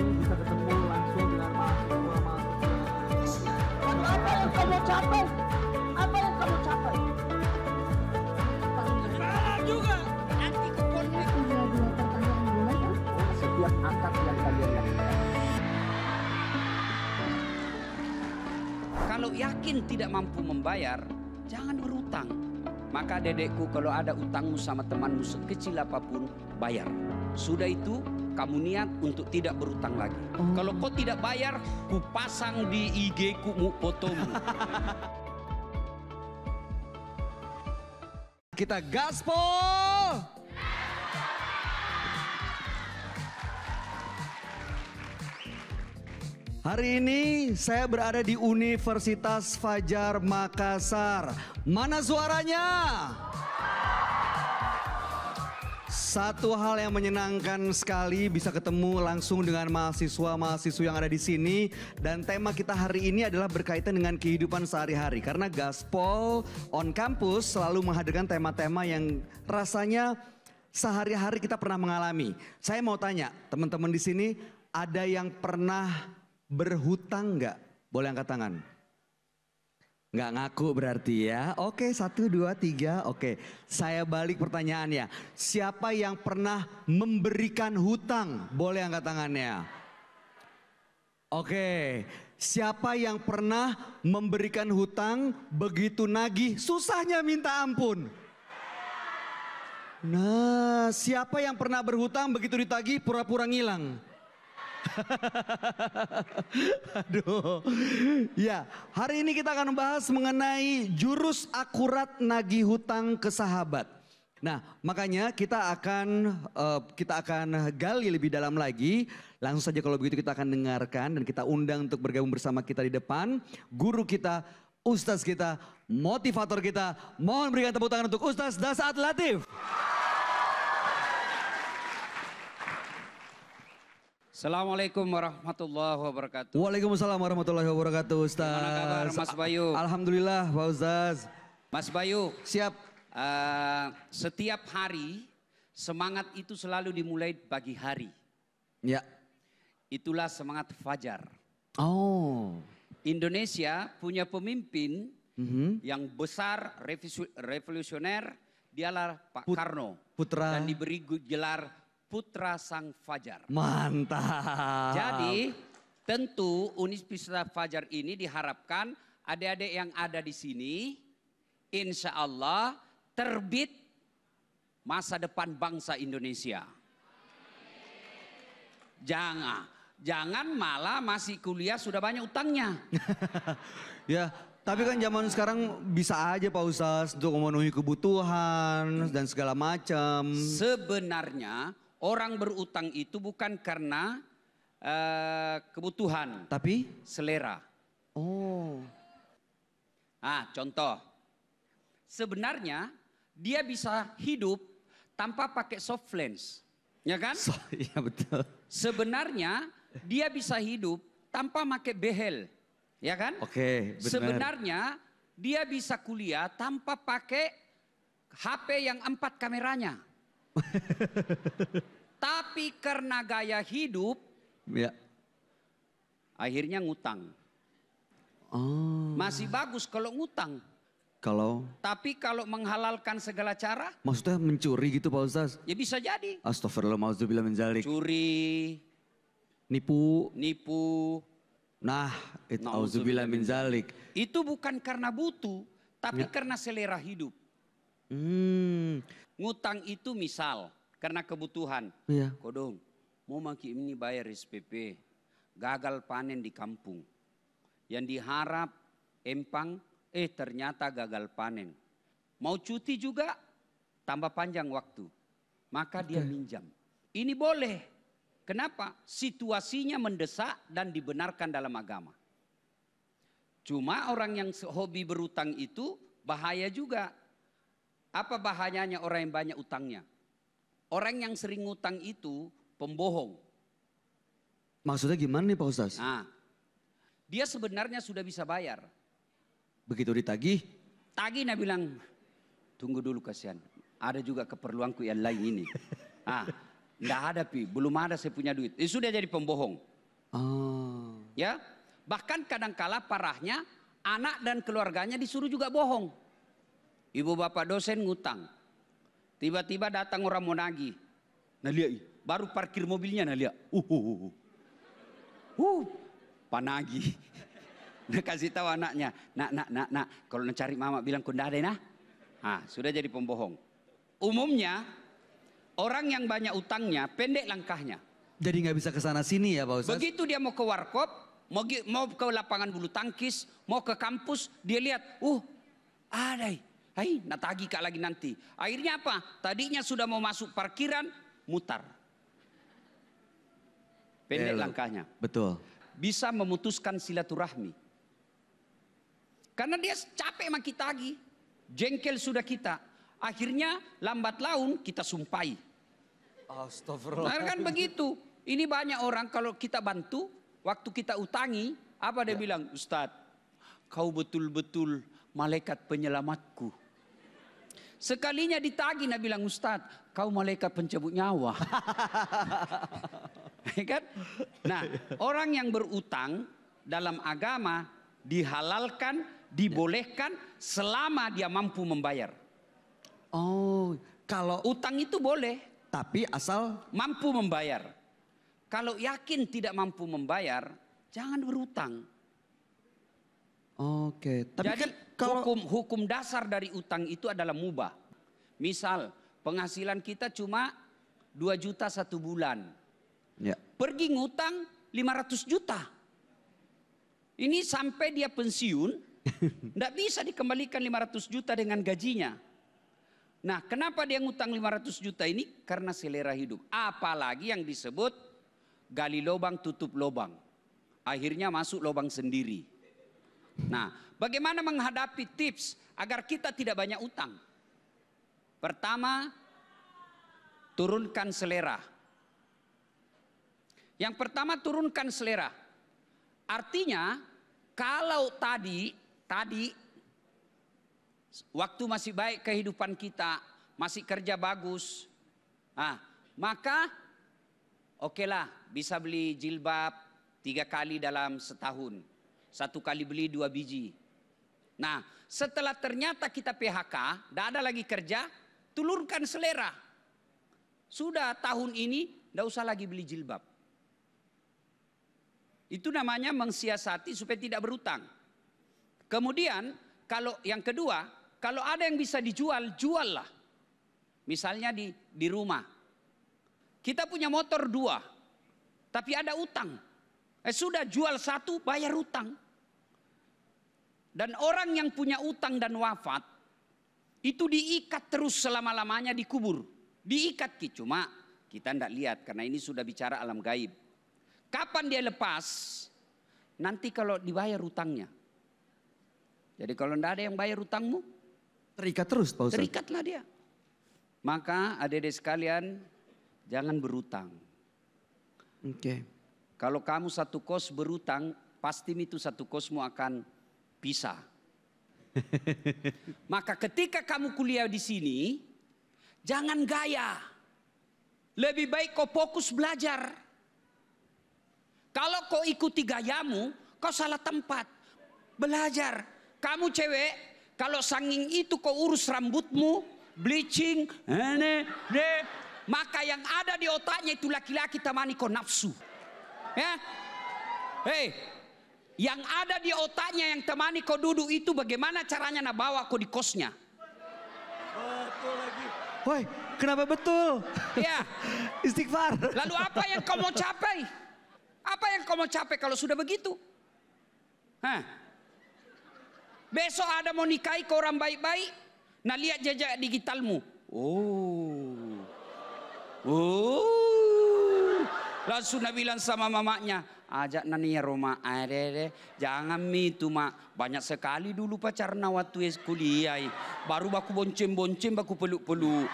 bisa ketemu langsung dengan mahasiswa mahasiswa apa yang kamu capai apa yang kamu capai juga anti konflik dua pertanyaan bulan ya. oh, setiap akad yang kalian lakukan kalau yakin tidak mampu membayar jangan berutang maka dedekku kalau ada utangmu sama temanmu sekecil apapun bayar sudah itu kamu niat untuk tidak berutang lagi. Oh. Kalau kau tidak bayar, ku pasang di IG ku fotomu. Kita gaspol. Hari ini saya berada di Universitas Fajar Makassar. Mana suaranya? Satu hal yang menyenangkan sekali bisa ketemu langsung dengan mahasiswa-mahasiswa yang ada di sini dan tema kita hari ini adalah berkaitan dengan kehidupan sehari-hari karena Gaspol on campus selalu menghadirkan tema-tema yang rasanya sehari-hari kita pernah mengalami. Saya mau tanya, teman-teman di sini ada yang pernah berhutang nggak? Boleh angkat tangan. Nggak ngaku berarti ya. Oke, satu, dua, tiga. Oke, saya balik pertanyaannya. Siapa yang pernah memberikan hutang? Boleh angkat tangannya. Oke, siapa yang pernah memberikan hutang begitu nagih susahnya minta ampun? Nah, siapa yang pernah berhutang begitu ditagih pura-pura ngilang? Aduh. Ya, hari ini kita akan membahas mengenai jurus akurat nagih hutang ke sahabat. Nah, makanya kita akan uh, kita akan gali lebih dalam lagi. Langsung saja kalau begitu kita akan dengarkan dan kita undang untuk bergabung bersama kita di depan guru kita, ustaz kita, motivator kita. Mohon berikan tepuk tangan untuk Ustaz Dasat Latif. Assalamualaikum warahmatullahi wabarakatuh. Waalaikumsalam warahmatullahi wabarakatuh, Ustaz. Mas Bayu? Alhamdulillah, Pak Ustaz. Mas Bayu. Siap. Uh, setiap hari semangat itu selalu dimulai pagi hari. Ya. Itulah semangat fajar. Oh. Indonesia punya pemimpin mm -hmm. yang besar, revolusioner, dialah Pak Put Karno. Putra. Dan diberi gelar Putra Sang Fajar. Mantap. Jadi tentu Unis Putra Fajar ini diharapkan adik-adik yang ada di sini insya Allah terbit masa depan bangsa Indonesia. Jangan, jangan malah masih kuliah sudah banyak utangnya. ya, tapi kan zaman sekarang bisa aja Pak Ustaz untuk memenuhi kebutuhan dan segala macam. Sebenarnya orang berutang itu bukan karena uh, kebutuhan, tapi selera. Oh. Ah, contoh. Sebenarnya dia bisa hidup tanpa pakai soft lens. Ya kan? So, iya betul. Sebenarnya dia bisa hidup tanpa pakai behel. Ya kan? Oke, okay, Sebenarnya dia bisa kuliah tanpa pakai HP yang empat kameranya. Tapi karena gaya hidup, ya. akhirnya ngutang. Oh. Masih bagus kalau ngutang. Kalau tapi kalau menghalalkan segala cara, maksudnya mencuri gitu Pak Ustaz? Ya bisa jadi. Astagfirullah mauzubillah menjalik. Curi, nipu, nipu. Nah, itu auzubillah min zalik. Itu bukan karena butuh, tapi ya. karena selera hidup. Hmm. Ngutang itu misal karena kebutuhan. Iya. Kodong, mau maki ini bayar SPP. Gagal panen di kampung. Yang diharap empang, eh ternyata gagal panen. Mau cuti juga, tambah panjang waktu. Maka okay. dia minjam. Ini boleh. Kenapa? Situasinya mendesak dan dibenarkan dalam agama. Cuma orang yang hobi berutang itu bahaya juga apa bahayanya orang yang banyak utangnya? Orang yang sering utang itu pembohong. Maksudnya gimana nih Pak Ustaz? Nah, dia sebenarnya sudah bisa bayar. Begitu ditagih? Tagih Nabi bilang, tunggu dulu kasihan. Ada juga keperluanku yang lain ini. ah, nggak ada pi, belum ada saya punya duit. Eh, sudah jadi pembohong. Oh. Ya, bahkan kadangkala parahnya anak dan keluarganya disuruh juga bohong. Ibu bapak dosen ngutang. Tiba-tiba datang orang mau nagih. Nah baru parkir mobilnya nah lihat. Uh, uh, uh. uh, uh panagi. Nah kasih tahu anaknya, nak, nak, nak, nak. Kalau nak cari mama bilang ada nah. Ah, sudah jadi pembohong. Umumnya orang yang banyak utangnya pendek langkahnya. Jadi nggak bisa ke sana sini ya Pak Ustaz? Begitu dia mau ke warkop, mau, mau ke lapangan bulu tangkis, mau ke kampus, dia lihat, uh, ada Hai, tagih kak lagi nanti. Akhirnya apa? Tadinya sudah mau masuk parkiran, mutar. Pendek eh, langkahnya. Betul. Bisa memutuskan silaturahmi. Karena dia capek maki tagi. Jengkel sudah kita. Akhirnya lambat laun kita sumpai. Astagfirullah. Nah, kan begitu. Ini banyak orang kalau kita bantu, waktu kita utangi, apa dia ya. bilang? Ustadz, kau betul-betul malaikat penyelamatku. Sekalinya ditagi Nabi bilang Ustadz kau malaikat pencabut nyawa. Ya kan? Nah orang yang berutang dalam agama dihalalkan, dibolehkan selama dia mampu membayar. Oh kalau utang itu boleh. Tapi asal mampu membayar. Kalau yakin tidak mampu membayar, jangan berutang. Oke, tapi Jadi, kan kalau... Hukum, hukum dasar dari utang itu adalah mubah. Misal penghasilan kita cuma 2 juta satu bulan. Ya. Pergi ngutang 500 juta. Ini sampai dia pensiun, tidak bisa dikembalikan 500 juta dengan gajinya. Nah kenapa dia ngutang 500 juta ini? Karena selera hidup. Apalagi yang disebut gali lubang tutup lubang, Akhirnya masuk lubang sendiri. Nah, bagaimana menghadapi tips agar kita tidak banyak utang? Pertama, turunkan selera. Yang pertama turunkan selera. Artinya, kalau tadi tadi waktu masih baik kehidupan kita, masih kerja bagus. Ah, maka oke lah bisa beli jilbab tiga kali dalam setahun. Satu kali beli dua biji. Nah, setelah ternyata kita PHK, tidak ada lagi kerja, tulurkan selera. Sudah tahun ini, tidak usah lagi beli jilbab. Itu namanya mengsiasati supaya tidak berutang. Kemudian, kalau yang kedua, kalau ada yang bisa dijual, juallah. Misalnya di, di rumah. Kita punya motor dua, tapi ada utang. Eh, sudah jual satu bayar utang. Dan orang yang punya utang dan wafat itu diikat terus selama-lamanya dikubur. Diikat ki cuma kita tidak lihat karena ini sudah bicara alam gaib. Kapan dia lepas? Nanti kalau dibayar utangnya. Jadi kalau tidak ada yang bayar utangmu, terikat terus Pak Ustaz. Terikatlah dia. Maka adik-adik sekalian, jangan berutang. Oke. Okay. Kalau kamu satu kos berutang, pasti itu satu kosmu akan pisah. Maka ketika kamu kuliah di sini, jangan gaya. Lebih baik kau fokus belajar. Kalau kau ikuti gayamu, kau salah tempat. Belajar. Kamu cewek, kalau sanging itu kau urus rambutmu, bleaching, ne. maka yang ada di otaknya itu laki-laki tamani kau nafsu. Ya. Hei, yang ada di otaknya yang temani kau duduk itu bagaimana caranya nak bawa kau di kosnya? Betul lagi. Woi, kenapa betul? Ya. Istighfar. Lalu apa yang kau mau capai? Apa yang kau mau capai kalau sudah begitu? Hah? Besok ada mau nikahi ke orang baik-baik. Nah lihat jejak digitalmu. Oh. Oh. Langsung Nabi bilang sama mamanya, ajak nani ya Roma, jangan itu mak. Banyak sekali dulu pacar waktu kuliah. Baru baku bonceng boncem baku peluk-peluk.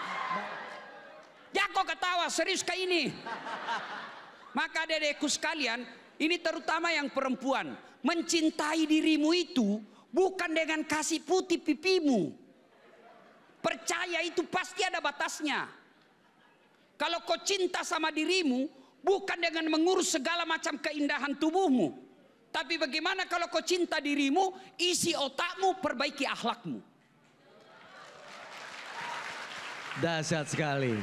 Ya kau ketawa, serius kayak ini. Maka dedekus sekalian, ini terutama yang perempuan. Mencintai dirimu itu bukan dengan kasih putih pipimu. Percaya itu pasti ada batasnya. Kalau kau cinta sama dirimu, Bukan dengan mengurus segala macam keindahan tubuhmu. Tapi bagaimana kalau kau cinta dirimu, isi otakmu, perbaiki akhlakmu. Dahsyat sekali.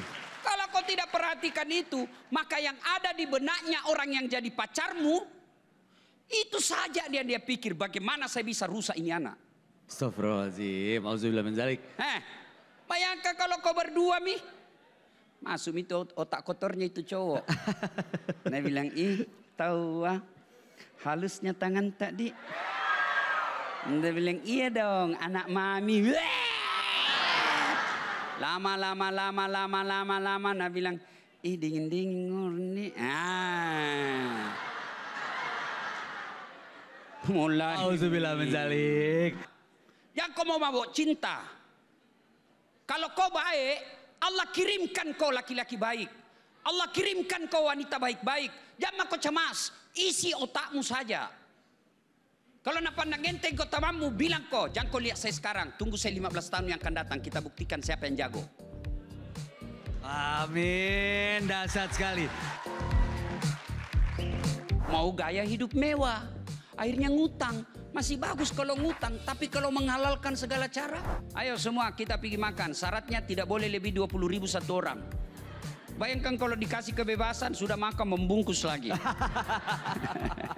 Kalau kau tidak perhatikan itu, maka yang ada di benaknya orang yang jadi pacarmu, itu saja dia dia pikir bagaimana saya bisa rusak ini anak. Astagfirullahaladzim, auzubillah Eh, bayangkan kalau kau berdua mi, Masum itu otak kotornya itu cowok. Nah bilang, ih tahu ah, halusnya tangan tadi. Nabi bilang, iya dong anak mami. Lama, lama, lama, lama, lama, lama. Nah bilang, ih dingin-dingin ngurni. Ah. Mulai. Auzubillah menjalik. Yang kau mau mabuk cinta. Kalau kau baik, Allah kirimkan kau laki-laki baik. Allah kirimkan kau wanita baik-baik. Jangan kau cemas. Isi otakmu saja. Kalau nak pandang enteng kau tamamu bilang kau. Jangan kau lihat saya sekarang. Tunggu saya 15 tahun yang akan datang. Kita buktikan siapa yang jago. Amin. Dasar sekali. Mau gaya hidup mewah. Akhirnya ngutang masih bagus kalau ngutang, tapi kalau menghalalkan segala cara. Ayo semua kita pergi makan. Syaratnya tidak boleh lebih 20 ribu satu orang. Bayangkan kalau dikasih kebebasan, sudah makan membungkus lagi.